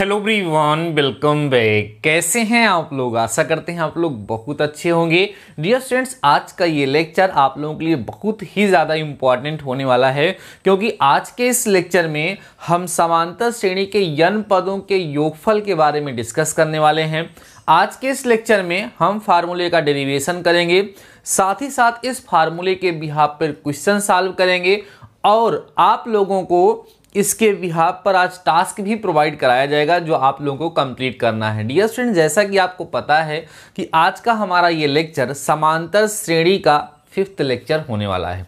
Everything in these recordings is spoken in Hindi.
हेलो वन वेलकम बैक कैसे हैं आप लोग आशा करते हैं आप लोग बहुत अच्छे होंगे डियर स्टूडेंट्स आज का ये लेक्चर आप लोगों के लिए बहुत ही ज़्यादा इम्पॉर्टेंट होने वाला है क्योंकि आज के इस लेक्चर में हम समांतर श्रेणी के यन पदों के योगफल के बारे में डिस्कस करने वाले हैं आज के इस लेक्चर में हम फार्मूले का डेरीवेशन करेंगे साथ ही साथ इस फार्मूले के बिहाब पर क्वेश्चन सॉल्व करेंगे और आप लोगों को इसके बिहाब पर आज टास्क भी प्रोवाइड कराया जाएगा जो आप लोगों को कंप्लीट करना है डियर स्टूडेंट जैसा कि आपको पता है कि आज का हमारा ये लेक्चर समांतर श्रेणी का फिफ्थ लेक्चर होने वाला है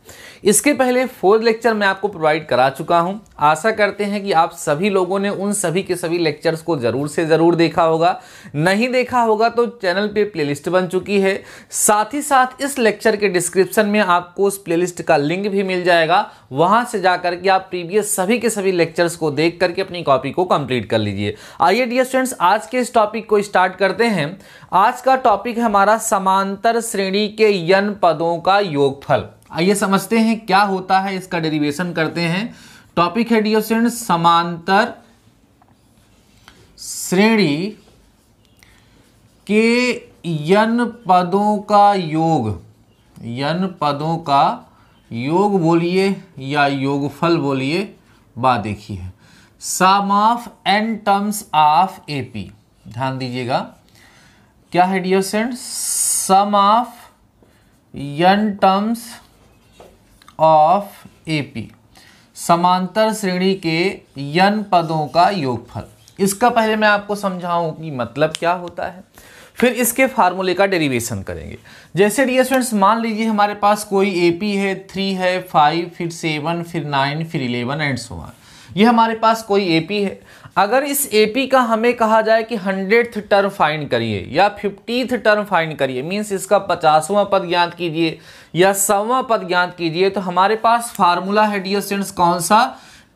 इसके पहले फोर्थ लेक्चर मैं आपको प्रोवाइड करा चुका हूं आशा करते हैं कि आप सभी लोगों ने उन सभी के सभी लेक्चर्स को ज़रूर से ज़रूर देखा होगा नहीं देखा होगा तो चैनल पे प्लेलिस्ट बन चुकी है साथ ही साथ इस लेक्चर के डिस्क्रिप्शन में आपको उस प्लेलिस्ट का लिंक भी मिल जाएगा वहाँ से जा के आप प्रीवियस सभी के सभी लेक्चर्स को देख करके अपनी कॉपी को कंप्लीट कर लीजिए आइए डियर स्टूडेंट्स आज के इस टॉपिक को स्टार्ट करते हैं आज का टॉपिक हमारा समांतर श्रेणी के यन पदों का योगफल आइए समझते हैं क्या होता है इसका डेरिवेशन करते हैं टॉपिक है डियो स्टूडेंट समांतर श्रेणी के यन पदों का योग यन पदों का योग बोलिए या योगफल बोलिए बात देखिए sum of N terms of A P ध्यान दीजिएगा क्या है dear sum of N terms of A P समांतर श्रेणी के यन पदों का योगफल इसका पहले मैं आपको समझाऊं कि मतलब क्या होता है फिर इसके फार्मूले का डेरिवेशन करेंगे जैसे डी स्टूडेंट्स मान लीजिए हमारे पास कोई ए पी है थ्री है फाइव फिर सेवन फिर नाइन फिर इलेवन एंड सो वन ये हमारे पास कोई ए पी है अगर इस ए पी का हमें कहा जाए कि हंड्रेड टर्म फाइंड करिए या फिफ्टीथ टर्म फाइंड करिए मीन्स इसका पचासवां पद ज्ञात कीजिए या सवा पद ज्ञात कीजिए तो हमारे पास फार्मूला है डियर स्टूडेंट्स कौन सा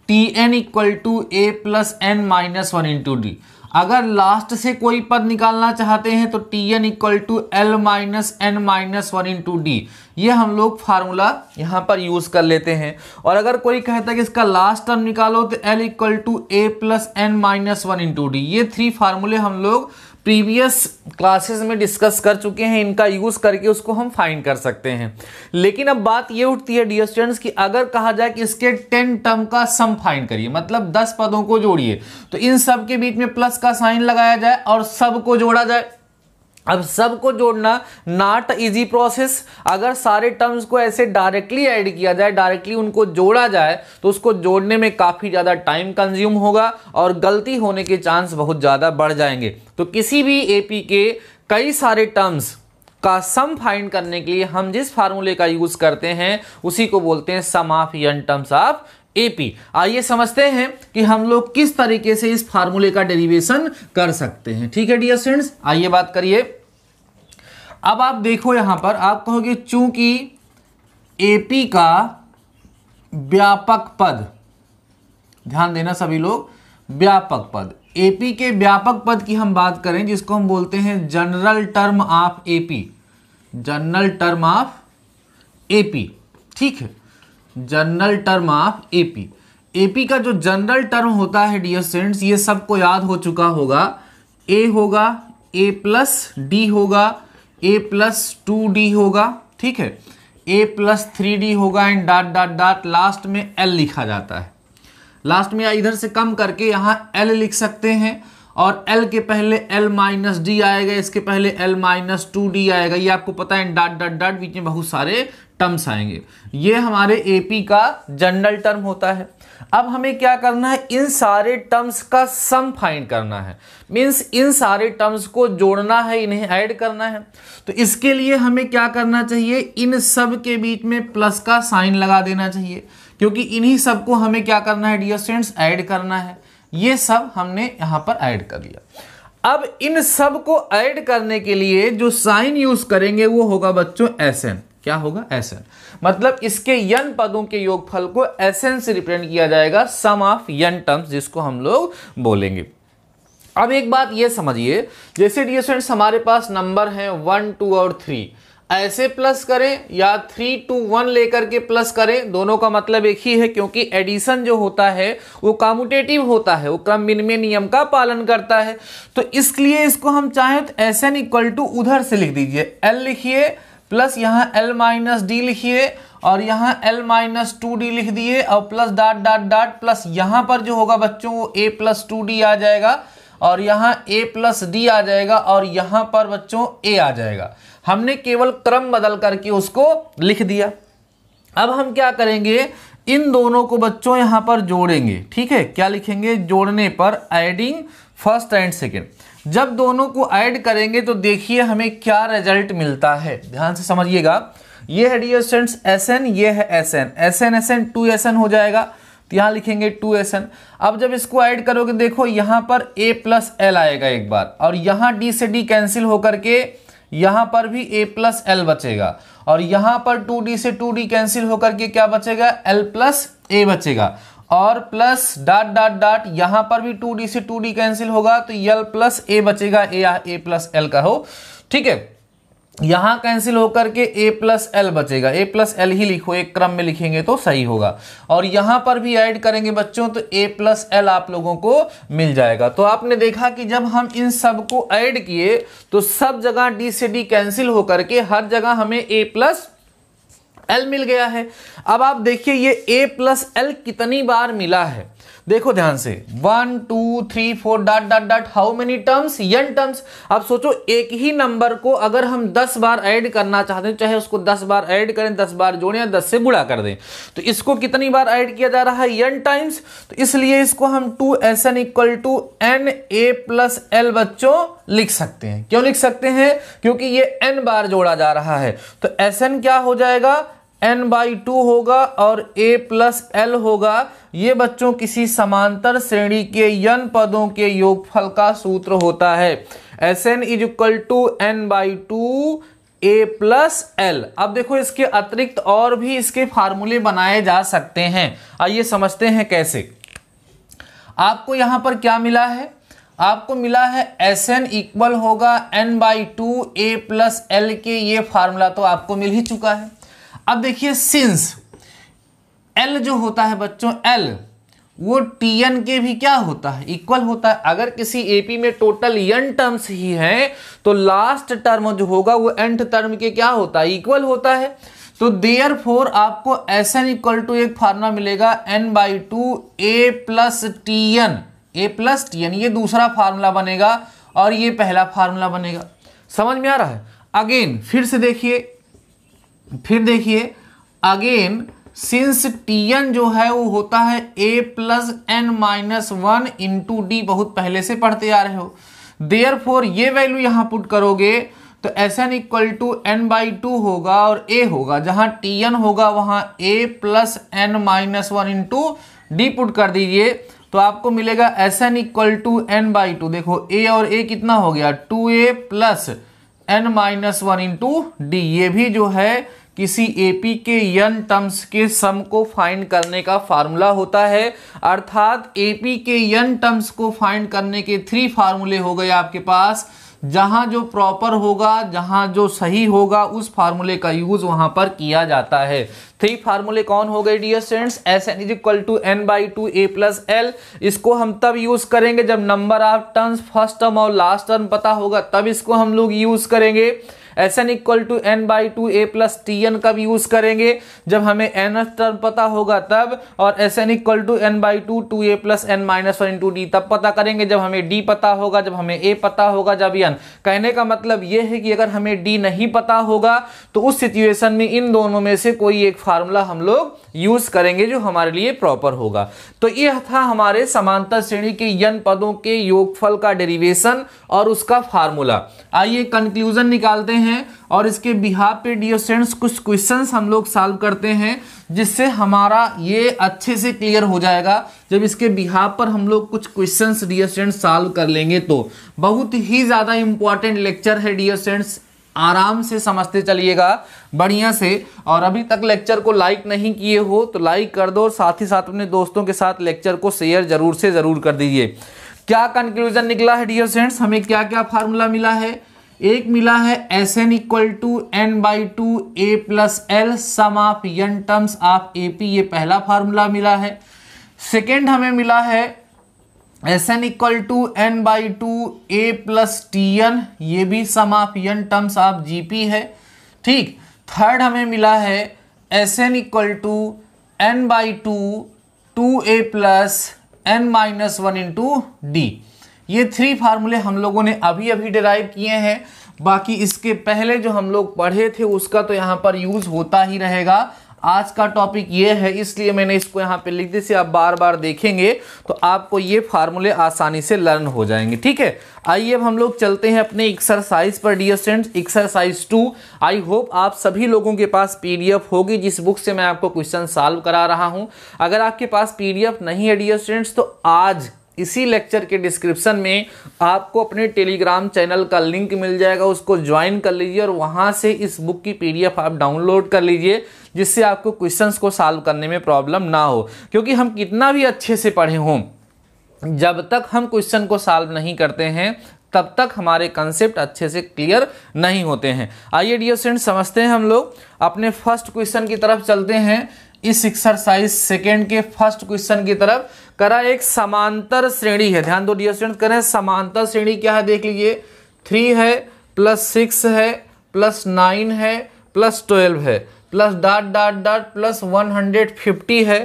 T N equal to A plus N minus one into D अगर लास्ट से कोई पद निकालना चाहते हैं तो T N equal to L minus N minus one into D ये हम लोग फार्मूला यहाँ पर यूज़ कर लेते हैं और अगर कोई कहता है कि इसका लास्ट टर्म निकालो तो L equal to A plus N minus one into D ये थ्री फार्मूले हम लोग प्रीवियस क्लासेस में डिस्कस कर चुके हैं इनका यूज़ करके उसको हम फाइंड कर सकते हैं लेकिन अब बात ये उठती है डियर स्टूडेंट्स कि अगर कहा जाए कि इसके टेन टर्म का सम फाइंड करिए मतलब दस पदों को जोड़िए तो इन सब के बीच में प्लस का साइन लगाया जाए और सब को जोड़ा जाए अब सबको जोड़ना नॉट इजी प्रोसेस अगर सारे टर्म्स को ऐसे डायरेक्टली ऐड किया जाए डायरेक्टली उनको जोड़ा जाए तो उसको जोड़ने में काफ़ी ज़्यादा टाइम कंज्यूम होगा और गलती होने के चांस बहुत ज़्यादा बढ़ जाएंगे तो किसी भी एपी के कई सारे टर्म्स का सम फाइंड करने के लिए हम जिस फार्मूले का यूज़ करते हैं उसी को बोलते हैं sum of N terms of AP आइए समझते हैं कि हम लोग किस तरीके से इस फार्मूले का डेरिवेशन कर सकते हैं ठीक है डियर स्टूडेंट्स आइए बात करिए अब आप देखो यहां पर आप कहोगे चूंकि एपी का व्यापक पद ध्यान देना सभी लोग व्यापक पद एपी के व्यापक पद की हम बात करें जिसको हम बोलते हैं general term of AP general term of AP ठीक है general term of AP AP का जो जनरल टर्म होता है डियर स्टूडेंट्स ये सबको याद हो चुका होगा ए होगा ए प्लस डी होगा ए प्लस टू डी होगा ठीक है ए प्लस थ्री डी होगा and dot dot dot last में एल लिखा जाता है लास्ट में इधर से कम करके यहाँ एल लिख सकते हैं और एल के पहले एल माइनस डी आएगा इसके पहले एल माइनस टू डी आएगा ये आपको पता है डॉट डॉट डॉट बीच में बहुत सारे टर्म्स आएंगे ये हमारे एपी का जनरल टर्म होता है अब हमें क्या करना है इन सारे टर्म्स का सम फाइंड करना है मींस इन सारे टर्म्स को जोड़ना है इन्हें ऐड करना है तो इसके लिए हमें क्या करना चाहिए इन सब के बीच में प्लस का साइन लगा देना चाहिए क्योंकि इन्हीं सब को हमें क्या करना है डियर स्टूडेंट्स ऐड करना है ये सब हमने यहाँ पर ऐड कर लिया अब इन सब को ऐड करने के लिए जो साइन यूज करेंगे वो होगा बच्चों एस एन क्या होगा एसएन मतलब इसके यन पदों के योगफल को एसएन से रिप्रेजेंट किया जाएगा सम ऑफ यन टर्म्स जिसको हम लोग बोलेंगे अब एक बात यह समझिए जैसे डी स्टूडेंट्स हमारे पास नंबर हैं वन टू और थ्री ऐसे प्लस करें या थ्री टू वन लेकर के प्लस करें दोनों का मतलब एक ही है क्योंकि एडिशन जो होता है वो कामुटेटिव होता है वो क्रम विनिमय नियम का पालन करता है तो इसलिए इसको हम चाहें तो एस एन इक्वल टू उधर से लिख दीजिए एल लिखिए प्लस यहाँ एल माइनस डी लिखिए और यहाँ एल माइनस टू डी लिख दिए और plus dot dot dot plus यहाँ पर जो होगा बच्चों वो ए प्लस टू डी आ जाएगा और यहाँ ए प्लस डी आ जाएगा और यहाँ पर बच्चों ए आ जाएगा हमने केवल क्रम बदल करके उसको लिख दिया अब हम क्या करेंगे इन दोनों को बच्चों यहाँ पर जोड़ेंगे ठीक है क्या लिखेंगे जोड़ने पर एडिंग फर्स्ट एंड सेकेंड जब दोनों को ऐड करेंगे तो देखिए हमें क्या रिजल्ट मिलता है ध्यान से समझिएगा ये है डी स्टूडेंट्स एस एन ये है S N S N S N two S N हो जाएगा तो यहाँ लिखेंगे टू एस एन अब जब इसको ऐड करोगे देखो यहाँ पर ए प्लस एल आएगा एक बार और यहाँ डी से डी कैंसिल होकर के यहाँ पर भी ए प्लस एल बचेगा और यहाँ पर टू डी से टू डी कैंसिल होकर के क्या बचेगा एल प्लस ए बचेगा और प्लस डॉट डॉट डॉट यहां पर भी टू डी से टू डी कैंसिल होगा तो यल प्लस ए बचेगा ए या ए प्लस एल का हो ठीक है यहां कैंसिल होकर के ए प्लस एल बचेगा ए प्लस एल ही लिखो एक क्रम में लिखेंगे तो सही होगा और यहां पर भी ऐड करेंगे बच्चों तो ए प्लस एल आप लोगों को मिल जाएगा तो आपने देखा कि जब हम इन सब को ऐड किए तो सब जगह डी से डी कैंसिल होकर के हर जगह हमें ए प्लस एल मिल गया है अब आप देखिए ये ए प्लस एल कितनी बार मिला है देखो ध्यान से one two three four dot dot dot how many terms N terms अब सोचो एक ही नंबर को अगर हम दस बार ऐड करना चाहते हैं चाहे उसको दस बार ऐड करें दस बार जोड़ें या दस से बुरा कर दें तो इसको कितनी बार ऐड किया जा रहा है यन टाइम्स तो इसलिए इसको हम two S N equal to N A plus L बच्चों लिख सकते हैं क्यों लिख सकते हैं क्योंकि ये एन बार जोड़ा जा रहा है तो एस एन क्या हो जाएगा एन बाई टू होगा और ए प्लस एल होगा ये बच्चों किसी समांतर श्रेणी के यन पदों के योगफल का सूत्र होता है S N is equal to N by two A plus L अब देखो इसके अतिरिक्त और भी इसके फार्मूले बनाए जा सकते हैं आइए समझते हैं कैसे आपको यहां पर क्या मिला है आपको मिला है एस एन इक्वल होगा N by two A plus L के ये फार्मूला तो आपको मिल ही चुका है अब देखिए सिंस एल जो होता है बच्चों एल वो टी एन के भी क्या होता है इक्वल होता है अगर किसी एपी में टोटल एन टर्म्स ही हैं तो लास्ट टर्म जो होगा वो एंथ टर्म के क्या होता है इक्वल होता है तो देयर फोर आपको एस एन इक्वल टू एक फार्मूला मिलेगा N by two A plus T N A plus T N ये दूसरा फार्मूला बनेगा और ये पहला फार्मूला बनेगा समझ में आ रहा है अगेन फिर से देखिए फिर देखिए अगेन सिंस टीएन जो है वो होता है A plus N minus one into D बहुत पहले से पढ़ते आ रहे हो देयर फोर ये वैल्यू यहां पुट करोगे तो S N equal to N by two होगा और ए होगा जहां टी एन होगा वहां A plus N minus one into D put कर दीजिए तो आपको मिलेगा S N equal to N by two देखो ए और ए कितना हो गया to A plus N minus one into D ये भी जो है किसी एपी के यन टर्म्स के सम को फाइंड करने का फार्मूला होता है अर्थात एपी के यन टर्म्स को फाइंड करने के थ्री फार्मूले हो गए आपके पास जहाँ जो प्रॉपर होगा जहाँ जो सही होगा उस फार्मूले का यूज़ वहाँ पर किया जाता है थ्री फार्मूले कौन हो गए dear students S N is equal to N by two A plus L इसको हम तब यूज़ करेंगे जब number of terms first term और लास्ट टर्म पता होगा तब इसको हम लोग यूज़ करेंगे S N equal to N by two A plus T N कब यूज करेंगे जब हमें एन एस टर्म पता होगा तब और S N equal to N by two two A plus N minus one into D तब पता करेंगे जब हमें डी पता होगा जब हमें ए पता होगा जब एन कहने का मतलब यह है कि अगर हमें डी नहीं पता होगा तो उस सिचुएशन में इन दोनों में से कोई एक फार्मूला हम लोग यूज करेंगे जो हमारे लिए प्रॉपर होगा तो यह था हमारे समांतर श्रेणी के यन पदों के योगफल का डेरिवेशन और उसका फार्मूला आइए कंक्लूजन निकालते हैं हैं और इसके बिहा पे डियर स्टूडेंट्स कुछ क्वेश्चंस हम लोग सॉल्व करते हैं जिससे हमारा ये अच्छे से क्लियर हो जाएगा जब इसके बिहा पर हम लोग कुछ क्वेश्चंस डियर स्टूडेंट्स सॉल्व कर लेंगे तो बहुत ही ज़्यादा इंपॉर्टेंट लेक्चर है डियर स्टूडेंट्स आराम से समझते चलिएगा बढ़िया से और अभी तक लेक्चर को लाइक नहीं किए हो तो लाइक कर दो और साथ ही साथ अपने दोस्तों के साथ लेक्चर को शेयर जरूर से ज़रूर कर दीजिए क्या कंक्लूजन निकला है डियर स्टूडेंट्स हमें क्या क्या फार्मूला मिला है एक मिला है S N equal to N by two A plus L sum of N terms of A P ये पहला फार्मूला मिला है सेकेंड हमें मिला है S N equal to N by two A plus T N ये भी sum of N terms of G P है ठीक थर्ड हमें मिला है S N equal to N by two two A plus N minus one into D ये थ्री फार्मूले हम लोगों ने अभी अभी डिराइव किए हैं बाकी इसके पहले जो हम लोग पढ़े थे उसका तो यहाँ पर यूज़ होता ही रहेगा आज का टॉपिक ये है इसलिए मैंने इसको यहाँ पे लिख दी से आप बार बार देखेंगे तो आपको ये फार्मूले आसानी से लर्न हो जाएंगे ठीक है आइए अब हम लोग चलते हैं अपने एक्सरसाइज पर dear students exercise two I hope आप सभी लोगों के पास पीडीएफ होगी जिस बुक से मैं आपको क्वेश्चन सॉल्व करा रहा हूँ अगर आपके पास पी नहीं है डियर स्टेंट्स तो आज इसी लेक्चर के डिस्क्रिप्शन में आपको अपने टेलीग्राम चैनल का लिंक मिल जाएगा उसको ज्वाइन कर लीजिए और वहाँ से इस बुक की पीडीएफ आप डाउनलोड कर लीजिए जिससे आपको क्वेश्चंस को सॉल्व करने में प्रॉब्लम ना हो क्योंकि हम कितना भी अच्छे से पढ़े हों जब तक हम क्वेश्चन को सॉल्व नहीं करते हैं तब तक हमारे कंसेप्ट अच्छे से क्लियर नहीं होते हैं आइए डियर स्टूडेंट समझते हैं हम लोग अपने फर्स्ट क्वेश्चन की तरफ चलते हैं इस एक्सरसाइज सेकेंड के फर्स्ट क्वेश्चन की तरफ करा एक समांतर श्रेणी है ध्यान दो डियर स्टूडेंट करें समांतर श्रेणी क्या है देख लीजिए थ्री है प्लस सिक्स है प्लस नाइन है प्लस ट्वेल्व है plus dot dot dot plus one hundred fifty है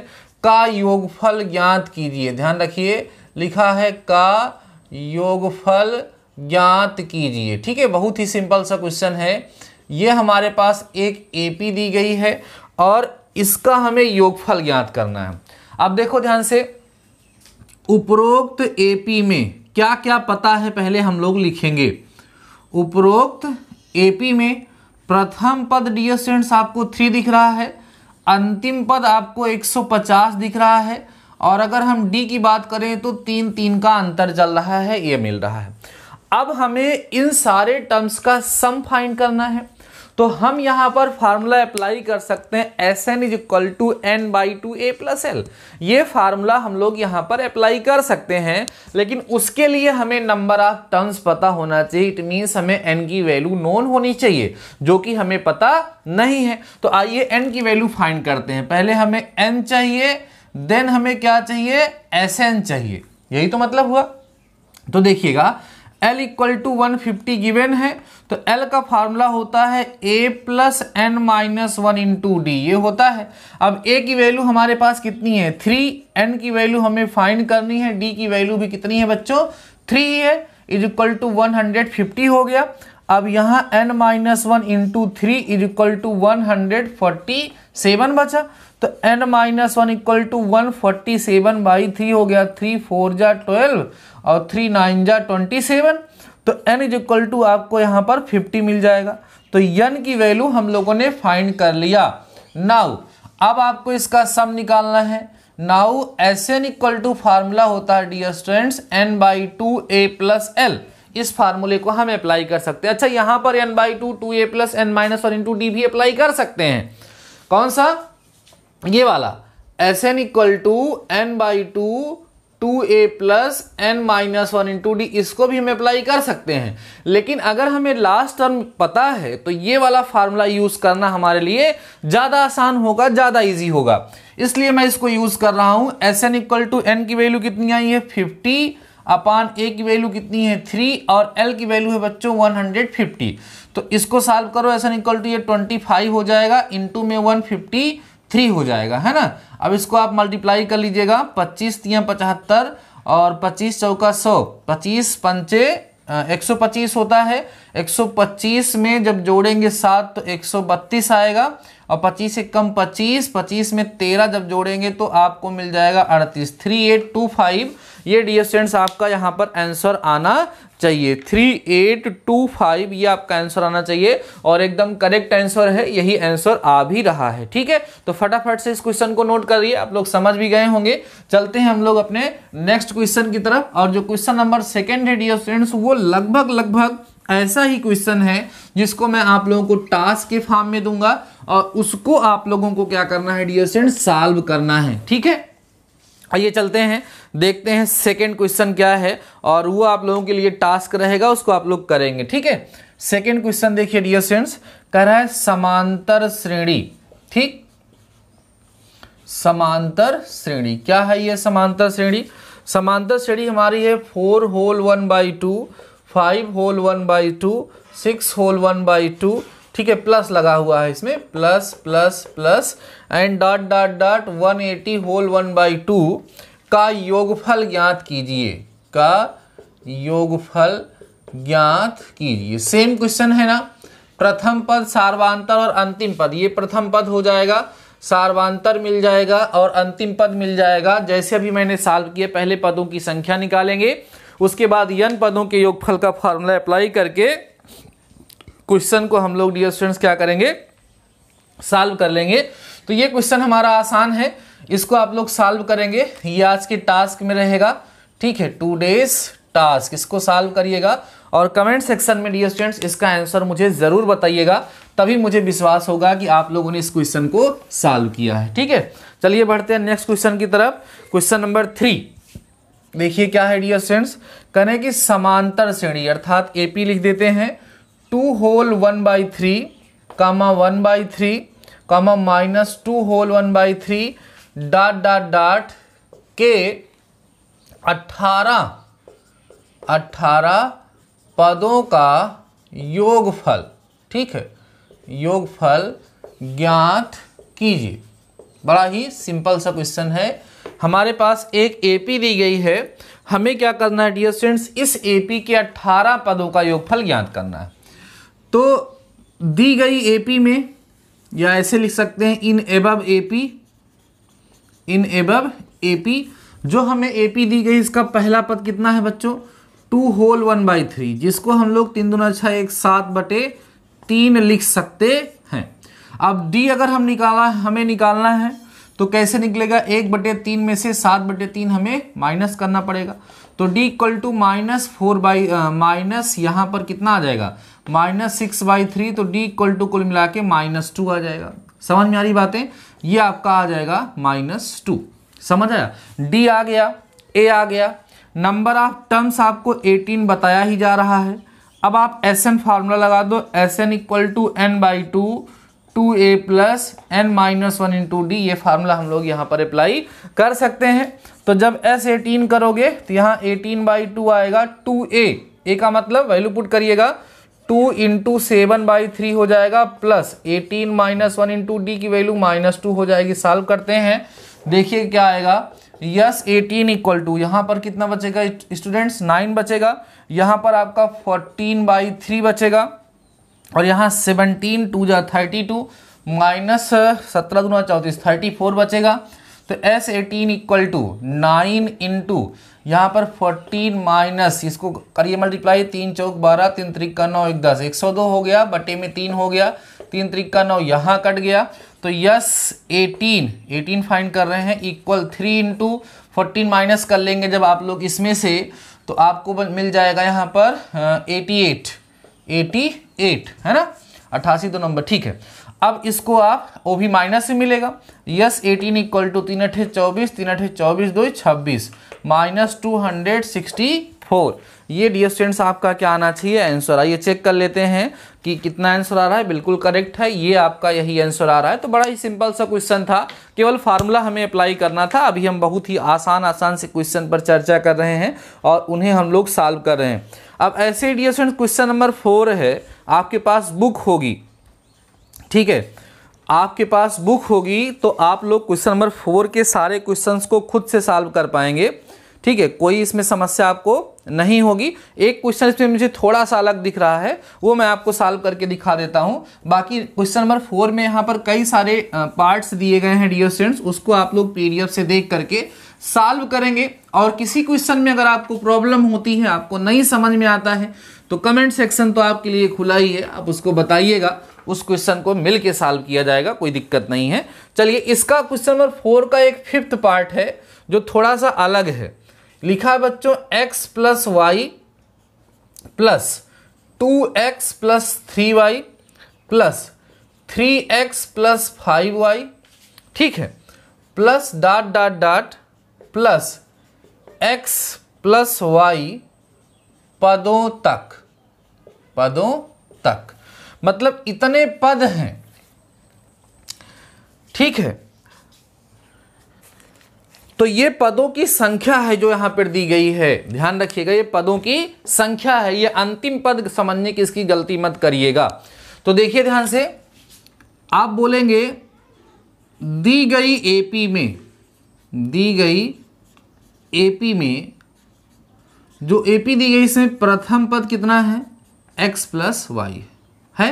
का योगफल ज्ञात कीजिए ध्यान रखिए लिखा है का योगफल ज्ञात कीजिए ठीक है बहुत ही सिंपल सा क्वेश्चन है ये हमारे पास एक पी दी गई है और इसका हमें योगफल ज्ञात करना है अब देखो ध्यान से उपरोक्त एपी में क्या क्या पता है पहले हम लोग लिखेंगे उपरोक्त एपी में प्रथम पद डियर स्टूडेंट्स आपको थ्री दिख रहा है अंतिम पद आपको 150 दिख रहा है और अगर हम डी की बात करें तो तीन तीन का अंतर चल रहा है ये मिल रहा है अब हमें इन सारे टर्म्स का सम फाइंड करना है तो हम यहां पर फार्मूला अप्लाई कर सकते हैं S N is equal to N by two A plus L ये फार्मूला हम लोग यहां पर अप्लाई कर सकते हैं लेकिन उसके लिए हमें नंबर ऑफ टर्म्स पता होना चाहिए इट मीन्स हमें एन की वैल्यू नोन होनी चाहिए जो कि हमें पता नहीं है तो आइए एन की वैल्यू फाइंड करते हैं पहले हमें एन चाहिए देन हमें क्या चाहिए एस चाहिए यही तो मतलब हुआ तो देखिएगा L equal to one fifty given है तो एल का फार्मूला होता है A plus N minus one two D ये होता है अब ए की वैल्यू हमारे पास कितनी है थ्री एन की वैल्यू हमें फाइंड करनी है डी की वैल्यू भी कितनी है बच्चों थ्री है is equal to one hundred fifty हो गया अब यहाँ N minus one into three is equal to one hundred forty seven बचा तो N minus one equal to one forty seven by three हो गया थ्री फोर जा ट्वेल्व और थ्री नाइन जा ट्वेंटी सेवन तो एन इज इक्वल टू आपको यहाँ पर फिफ्टी मिल जाएगा तो यन की वैल्यू हम लोगों ने फाइंड कर लिया नाउ अब आपको इसका सम निकालना है now S N equal to formula होता है dear students N by two A plus L इस फार्मूले को हम अप्लाई कर सकते हैं अच्छा यहां पर N by two two A plus N minus और इंटू डी भी अप्लाई कर सकते हैं कौन सा ये वाला S N equal to N by two two A plus N minus one into D इसको भी हम अप्लाई कर सकते हैं लेकिन अगर हमें लास्ट टर्म पता है तो ये वाला फार्मूला यूज़ करना हमारे लिए ज़्यादा आसान होगा ज़्यादा इजी होगा इसलिए मैं इसको यूज़ कर रहा हूं S N equal to N की वैल्यू कितनी आई है फिफ्टी अपान ए की वैल्यू कितनी है थ्री और एल की वैल्यू है बच्चों वन हंड्रेड फिफ्टी तो इसको साल्व करो ऐसा निकल टू ये ट्वेंटी फाइव हो जाएगा टू में वन फिफ्टी थ्री हो जाएगा है ना अब इसको आप मल्टीप्लाई कर लीजिएगा पच्चीस तिया पचहत्तर और पच्चीस चौका सौ पच्चीस पंचे एक सौ पच्चीस होता है एक सौ पच्चीस में जब जोड़ेंगे सात तो एक सौ बत्तीस आएगा और पच्चीस से कम पच्चीस पच्चीस में तेरह जब जोड़ेंगे तो आपको मिल जाएगा अड़तीस थ्री एट टू फाइव ये डियर स्टूडेंट्स आपका यहाँ पर आंसर आना चाहिए थ्री एट टू फाइव ये आपका आंसर आना चाहिए और एकदम करेक्ट आंसर है यही आंसर आ भी रहा है ठीक है तो फटाफट से इस क्वेश्चन को नोट करिए आप लोग समझ भी गए होंगे चलते हैं हम लोग अपने नेक्स्ट क्वेश्चन की तरफ और जो क्वेश्चन नंबर सेकेंड है डियर स्टूडेंट्स वो लगभग लगभग ऐसा ही क्वेश्चन है जिसको मैं आप लोगों को टास्क के फॉर्म में दूंगा और उसको आप लोगों को क्या करना है डियर स्टूडेंट सॉल्व करना है ठीक है आइए चलते हैं देखते हैं सेकेंड क्वेश्चन क्या है और वो आप लोगों के लिए टास्क रहेगा उसको आप लोग करेंगे ठीक है सेकेंड क्वेश्चन देखिए डियर स्टूडेंट्स कह रहा है समांतर श्रेणी ठीक समांतर श्रेणी क्या है ये समांतर श्रेणी समांतर श्रेणी हमारी है four whole one by two five whole one by two six whole one by two ठीक है प्लस लगा हुआ है इसमें plus plus plus and dot dot dot one eighty whole one by two का योगफल ज्ञात कीजिए का योगफल ज्ञात कीजिए सेम क्वेश्चन है ना प्रथम पद सार्वांतर और अंतिम पद ये प्रथम पद हो जाएगा सार्वांतर मिल जाएगा और अंतिम पद मिल जाएगा जैसे अभी मैंने साल्व किए पहले पदों की संख्या निकालेंगे उसके बाद यन पदों के योगफल का फॉर्मूला अप्लाई करके क्वेश्चन को हम लोग डियर स्टूडेंट्स क्या करेंगे सॉल्व कर लेंगे तो ये क्वेश्चन हमारा आसान है इसको आप लोग सॉल्व करेंगे ये आज के टास्क में रहेगा ठीक है टू डेज टास्क इसको सॉल्व करिएगा और कमेंट सेक्शन में डियर स्टूडेंट्स इसका आंसर मुझे ज़रूर बताइएगा तभी मुझे विश्वास होगा कि आप लोगों ने इस क्वेश्चन को सॉल्व किया है ठीक है चलिए बढ़ते हैं नेक्स्ट क्वेश्चन की तरफ क्वेश्चन नंबर थ्री देखिए क्या है डियर स्टूडेंट्स कहने की समांतर श्रेणी अर्थात ए लिख देते हैं two whole one by three comma one by three comma minus two whole one by three dot dot dot के अट्ठारह अट्ठारह पदों का योगफल ठीक है योगफल ज्ञात कीजिए बड़ा ही सिंपल सा क्वेश्चन है हमारे पास एक एपी दी गई है हमें क्या करना है डियर स्टूडेंट्स इस एपी के 18 पदों का योगफल ज्ञात करना है तो दी गई एपी में या ऐसे लिख सकते हैं in above AP in above AP जो हमें एपी दी गई इसका पहला पद कितना है बच्चों two whole one by three जिसको हम लोग तीन दूना छः एक सात बटे तीन लिख सकते हैं अब डी अगर हम निकाला हमें निकालना है तो कैसे निकलेगा एक बटे तीन में से सात बटे तीन हमें माइनस करना पड़ेगा तो D equal to minus four by minus यहाँ पर कितना आ जाएगा माइनस सिक्स बाई थ्री तो डी इक्वल टू कुल मिला के माइनस टू आ जाएगा समझ में आ रही बातें ये आपका आ जाएगा माइनस टू समझ आया डी आ गया ए आ गया नंबर ऑफ टर्म्स आपको 18 बताया ही जा रहा है अब आप एस एन फार्मूला लगा दो S N equal to N by two two A plus N minus one into D ये फार्मूला हम लोग यहाँ पर अप्लाई कर सकते हैं तो जब एस एटीन करोगे तो यहाँ एटीन बाई टू आएगा टू ए ए का मतलब वैल्यू पुट करिएगा two into seven by three हो जाएगा plus eighteen minus one into D की वैल्यू माइनस टू हो जाएगी सॉल्व करते हैं देखिए क्या आएगा यस एटीन इक्वल टू यहाँ पर कितना बचेगा स्टूडेंट्स नाइन बचेगा यहाँ पर आपका फोर्टीन बाई थ्री बचेगा और यहाँ सेवनटीन टू जा थर्टी टू माइनस सत्रह दूना चौंतीस थर्टी फोर बचेगा तो S eighteen equal to nine into यहाँ पर फोर्टीन माइनस इसको करिए मल्टीप्लाई तीन चौक बारह तीन का नौ एक दस एक सौ दो हो गया बटे में तीन हो गया तीन का नौ यहाँ कट गया तो यस एटीन एटीन फाइंड कर रहे हैं equal three into fourteen minus कर लेंगे जब आप लोग इसमें से तो आपको मिल जाएगा यहाँ पर एटी एट एटी एट है ना अट्ठासी दो तो नंबर ठीक है अब इसको आप ओ भी माइनस से मिलेगा यस एटीन इक्वल टू तीन अठे चौबीस तीन अठे चौबीस दो छब्बीस minus two hundred sixty four ये डियर स्टूडेंट्स आपका क्या आना चाहिए आंसर आइए चेक कर लेते हैं कि कितना आंसर आ रहा है बिल्कुल करेक्ट है ये आपका यही आंसर आ रहा है तो बड़ा ही सिंपल सा क्वेश्चन था केवल फार्मूला हमें अप्लाई करना था अभी हम बहुत ही आसान आसान से क्वेश्चन पर चर्चा कर रहे हैं और उन्हें हम लोग सॉल्व कर रहे हैं अब ऐसे डी क्वेश्चन नंबर फोर है आपके पास बुक होगी ठीक है आपके पास बुक होगी तो आप लोग क्वेश्चन नंबर फोर के सारे क्वेश्चंस को खुद से सॉल्व कर पाएंगे ठीक है कोई इसमें समस्या आपको नहीं होगी एक क्वेश्चन इसमें मुझे थोड़ा सा अलग दिख रहा है वो मैं आपको सॉल्व करके दिखा देता हूँ बाकी क्वेश्चन नंबर फोर में यहाँ पर कई सारे पार्ट्स दिए गए हैं डियर स्टूडेंट्स उसको आप लोग पीडीएफ से देख करके सॉल्व करेंगे और किसी क्वेश्चन में अगर आपको प्रॉब्लम होती है आपको नहीं समझ में आता है तो कमेंट सेक्शन तो आपके लिए खुला ही है आप उसको बताइएगा उस क्वेश्चन को मिल के सॉल्व किया जाएगा कोई दिक्कत नहीं है चलिए इसका क्वेश्चन नंबर फोर का एक फिफ्थ पार्ट है जो थोड़ा सा अलग है लिखा है बच्चों x plus Y plus two X plus three Y plus three X plus five Y ठीक है plus dot dot dot plus X plus Y पदों तक पदों तक मतलब इतने पद हैं ठीक है तो ये पदों की संख्या है जो यहां पर दी गई है ध्यान रखिएगा ये पदों की संख्या है ये अंतिम पद समझने की इसकी गलती मत करिएगा तो देखिए ध्यान से आप बोलेंगे दी गई एपी में दी गई एपी में जो एपी दी गई इसमें प्रथम पद कितना है एक्स प्लस वाई है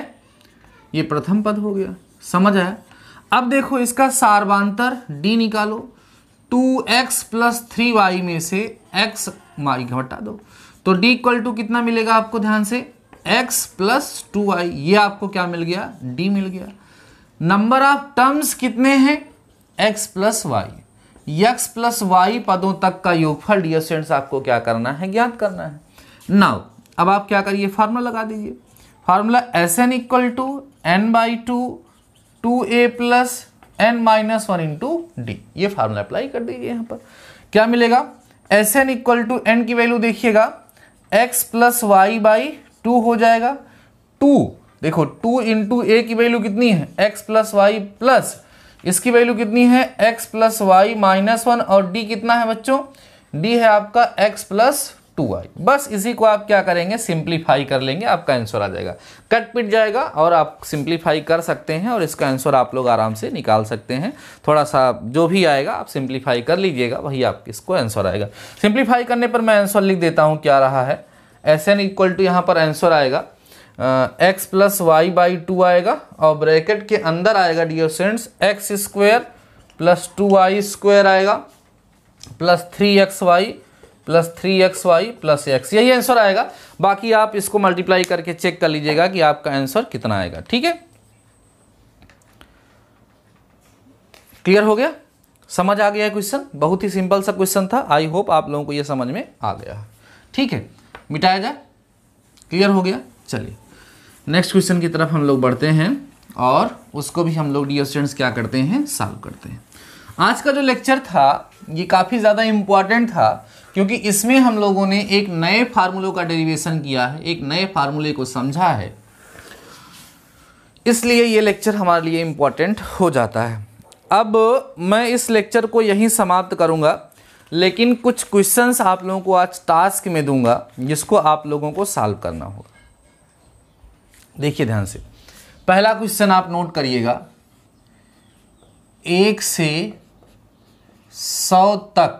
ये प्रथम पद हो गया समझ आया अब देखो इसका सार्वांतर डी निकालो two X plus three Y में से एक्स वाई घटा दो तो डी इक्वल टू कितना मिलेगा आपको ध्यान से एक्स प्लस टू वाई ये आपको क्या मिल गया डी मिल गया नंबर ऑफ टर्म्स कितने हैं X plus Y X plus Y पदों तक का योगफल डी स्टूडेंट्स आपको क्या करना है ज्ञात करना है नाउ अब आप क्या करिए फार्मूला लगा दीजिए formula S N equal to N by two two A plus N minus one into D ये फार्मूला अप्लाई कर दीजिए यहाँ पर क्या मिलेगा S N equal to N की वैल्यू देखिएगा X plus Y by two हो जाएगा टू देखो टू इंटू ए की वैल्यू कितनी है एक्स प्लस वाई प्लस इसकी वैल्यू कितनी है X plus Y minus one और डी कितना है बच्चों डी है आपका एक्स प्लस टू आई बस इसी को आप क्या करेंगे सिंप्लीफाई कर लेंगे आपका आंसर आ जाएगा कट पिट जाएगा और आप सिंप्लीफाई कर सकते हैं और इसका आंसर आप लोग आराम से निकाल सकते हैं थोड़ा सा जो भी आएगा आप सिंप्लीफाई कर लीजिएगा वही आप इसको आंसर आएगा सिंप्लीफाई करने पर मैं आंसर लिख देता हूँ क्या रहा है एस एन इक्वल टू यहाँ पर आंसर आएगा X plus Y by two आएगा और ब्रैकेट के अंदर आएगा dear X square plus two Y square आएगा plus three X Y plus three X Y plus X यही आंसर आएगा बाकी आप इसको मल्टीप्लाई करके चेक कर लीजिएगा कि आपका आंसर कितना आएगा ठीक है क्लियर हो गया समझ आ गया क्वेश्चन बहुत ही सिंपल सा क्वेश्चन था आई होप आप लोगों को यह समझ में आ गया ठीक है मिटाया जाए क्लियर हो गया चलिए नेक्स्ट क्वेश्चन की तरफ हम लोग बढ़ते हैं और उसको भी हम लोग डी स्टूडेंट्स क्या करते हैं सॉल्व करते हैं आज का जो लेक्चर था ये काफ़ी ज़्यादा इम्पॉर्टेंट था क्योंकि इसमें हम लोगों ने एक नए फार्मूलों का डेरिवेशन किया है एक नए फार्मूले को समझा है इसलिए ये लेक्चर हमारे लिए इम्पॉर्टेंट हो जाता है अब मैं इस लेक्चर को यहीं समाप्त करूंगा लेकिन कुछ क्वेश्चंस आप लोगों को आज टास्क में दूंगा जिसको आप लोगों को सॉल्व करना होगा देखिए ध्यान से पहला क्वेश्चन आप नोट करिएगा एक से सौ तक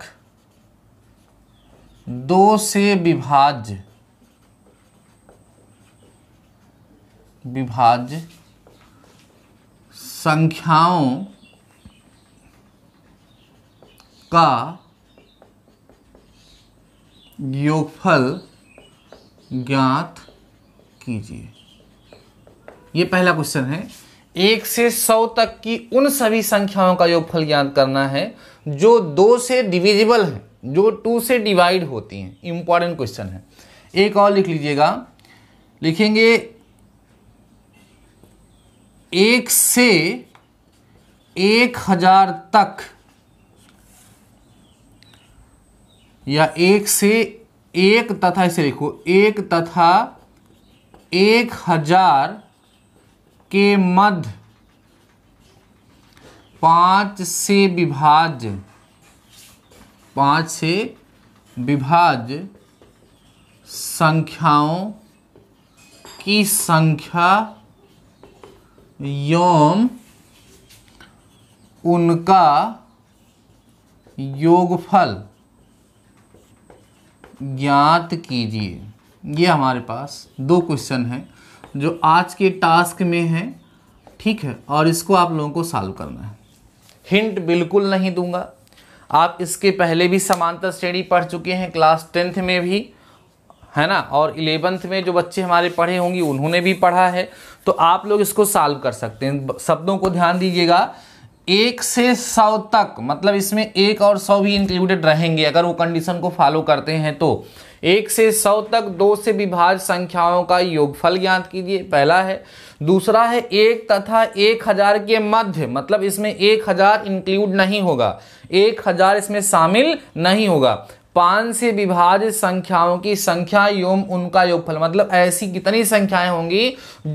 दो से विभाज्य विभाज्य संख्याओं का योगफल ज्ञात कीजिए यह पहला क्वेश्चन है एक से सौ तक की उन सभी संख्याओं का योगफल ज्ञात करना है जो दो से डिविजिबल है जो टू से डिवाइड होती हैं इंपॉर्टेंट क्वेश्चन है एक और लिख लीजिएगा लिखेंगे एक से एक हजार तक या एक से एक तथा इसे लिखो एक तथा एक हजार के मध्य पांच से विभाज्य पाँच से विभाज्य संख्याओं की संख्या यौम उनका योगफल ज्ञात कीजिए ये हमारे पास दो क्वेश्चन हैं जो आज के टास्क में हैं ठीक है और इसको आप लोगों को सॉल्व करना है हिंट बिल्कुल नहीं दूंगा आप इसके पहले भी समांतर श्रेणी पढ़ चुके हैं क्लास टेंथ में भी है ना और इलेवेंथ में जो बच्चे हमारे पढ़े होंगे उन्होंने भी पढ़ा है तो आप लोग इसको सॉल्व कर सकते हैं शब्दों को ध्यान दीजिएगा एक से सौ तक मतलब इसमें एक और सौ भी इंक्लूडेड रहेंगे अगर वो कंडीशन को फॉलो करते हैं तो एक से सौ तक दो से विभाज संख्याओं का योगफल ज्ञात कीजिए पहला है दूसरा है एक तथा एक हजार के मध्य मतलब इसमें एक हजार इंक्लूड नहीं होगा एक हजार इसमें शामिल नहीं होगा पांच से विभाजित संख्याओं की संख्या योम उनका योगफल मतलब ऐसी कितनी संख्याएं होंगी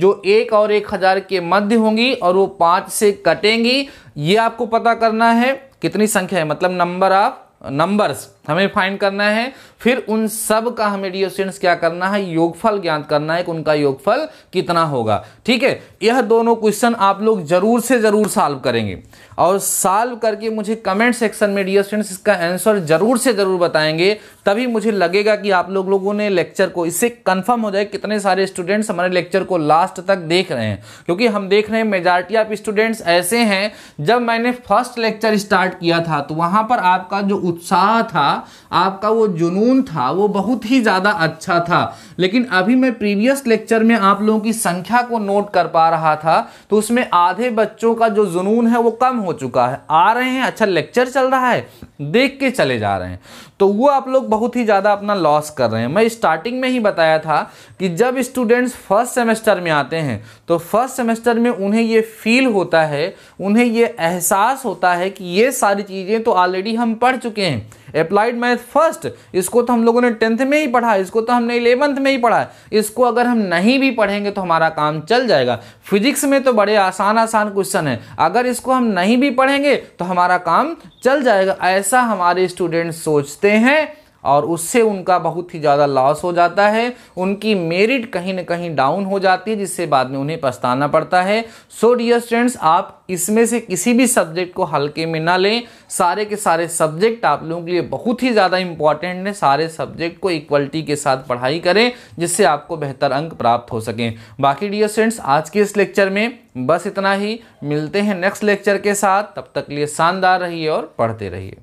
जो एक और एक हजार के मध्य होंगी और वो पांच से कटेंगी ये आपको पता करना है कितनी संख्या है मतलब नंबर ऑफ नंबर्स हमें फाइंड करना है फिर उन सब का हमें डियोसेंट्स क्या करना है योगफल ज्ञात करना है कि उनका योगफल कितना होगा ठीक है यह दोनों क्वेश्चन आप लोग जरूर से जरूर सॉल्व करेंगे और सॉल्व करके मुझे कमेंट सेक्शन में डियोसेंट्स इसका आंसर जरूर से जरूर बताएंगे तभी मुझे लगेगा कि आप लोग लोगों ने लेक्चर को इससे कन्फर्म हो जाए कितने सारे स्टूडेंट्स हमारे लेक्चर को लास्ट तक देख रहे हैं क्योंकि हम देख रहे हैं मेजॉरिटी ऑफ स्टूडेंट्स ऐसे हैं जब मैंने फर्स्ट लेक्चर स्टार्ट किया था तो वहाँ पर आपका जो उत्साह था आपका वो जुनून टून था वो बहुत ही ज़्यादा अच्छा था लेकिन अभी मैं प्रीवियस लेक्चर में आप लोगों की संख्या को नोट कर पा रहा था तो उसमें आधे बच्चों का जो जुनून है वो कम हो चुका है आ रहे हैं अच्छा लेक्चर चल रहा है देख के चले जा रहे हैं तो वो आप लोग बहुत ही ज़्यादा अपना लॉस कर रहे हैं मैं स्टार्टिंग में ही बताया था कि जब स्टूडेंट्स फर्स्ट सेमेस्टर में आते हैं तो फर्स्ट सेमेस्टर में उन्हें ये फील होता है उन्हें ये एहसास होता है कि ये सारी चीज़ें तो ऑलरेडी हम पढ़ चुके हैं अप्लाइड मैथ फर्स्ट इसको तो हम लोगों ने टेंथ में ही पढ़ा इसको तो हमने इलेवंथ में ही पढ़ा इसको अगर हम नहीं भी पढ़ेंगे तो हमारा काम चल जाएगा फिजिक्स में तो बड़े आसान आसान क्वेश्चन है अगर इसको हम नहीं भी पढ़ेंगे तो हमारा काम चल जाएगा ऐसा हमारे स्टूडेंट्स सोचते बेचते हैं और उससे उनका बहुत ही ज़्यादा लॉस हो जाता है उनकी मेरिट कहीं ना कहीं डाउन हो जाती है जिससे बाद में उन्हें पछताना पड़ता है सो डियर स्टूडेंट्स आप इसमें से किसी भी सब्जेक्ट को हल्के में ना लें सारे के सारे सब्जेक्ट आप लोगों के लिए बहुत ही ज़्यादा इंपॉर्टेंट है सारे सब्जेक्ट को इक्वलिटी के साथ पढ़ाई करें जिससे आपको बेहतर अंक प्राप्त हो सकें बाकी डियर स्टूडेंट्स आज के इस लेक्चर में बस इतना ही मिलते हैं नेक्स्ट लेक्चर के साथ तब तक लिए शानदार रहिए और पढ़ते रहिए